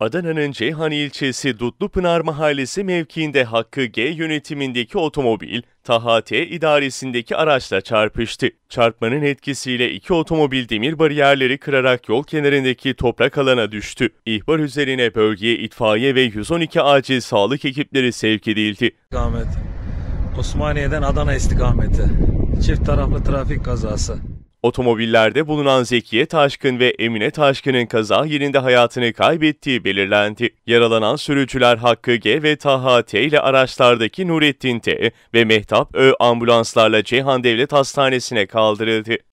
Adana'nın Ceyhan ilçesi Dutlupınar Mahallesi mevkiinde Hakkı G yönetimindeki otomobil, Taha T idaresindeki araçla çarpıştı. Çarpmanın etkisiyle iki otomobil demir bariyerleri kırarak yol kenarındaki toprak alana düştü. İhbar üzerine bölgeye itfaiye ve 112 acil sağlık ekipleri sevk edildi. Osmaniye'den Adana istikameti. Çift taraflı trafik kazası. Otomobillerde bulunan Zekiye Taşkın ve Emine Taşkın'ın kaza yerinde hayatını kaybettiği belirlendi. Yaralanan sürücüler Hakkı G ve Taha T ile araçlardaki Nurettin T ve Mehtap Ö ambulanslarla Ceyhan Devlet Hastanesi'ne kaldırıldı.